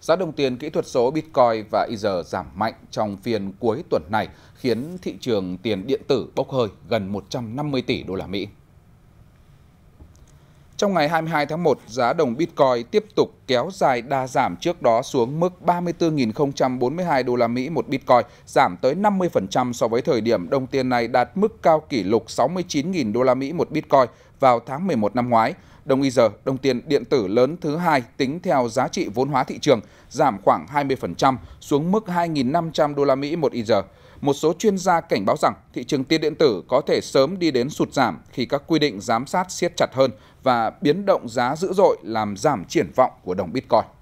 Giá đồng tiền kỹ thuật số Bitcoin và Ether giảm mạnh trong phiên cuối tuần này, khiến thị trường tiền điện tử bốc hơi gần 150 tỷ đô la Mỹ. Trong ngày 22 tháng 1, giá đồng Bitcoin tiếp tục kéo dài đa giảm trước đó xuống mức 34.042 đô la Mỹ một Bitcoin, giảm tới 50% so với thời điểm đồng tiền này đạt mức cao kỷ lục 69.000 đô la Mỹ một Bitcoin, vào tháng 11 năm ngoái. Đồng ý giờ, đồng tiền điện tử lớn thứ hai tính theo giá trị vốn hóa thị trường giảm khoảng 20% xuống mức 2.500 đô la Mỹ một ý giờ. Một số chuyên gia cảnh báo rằng thị trường tiền điện tử có thể sớm đi đến sụt giảm khi các quy định giám sát siết chặt hơn và biến động giá dữ dội làm giảm triển vọng của đồng Bitcoin.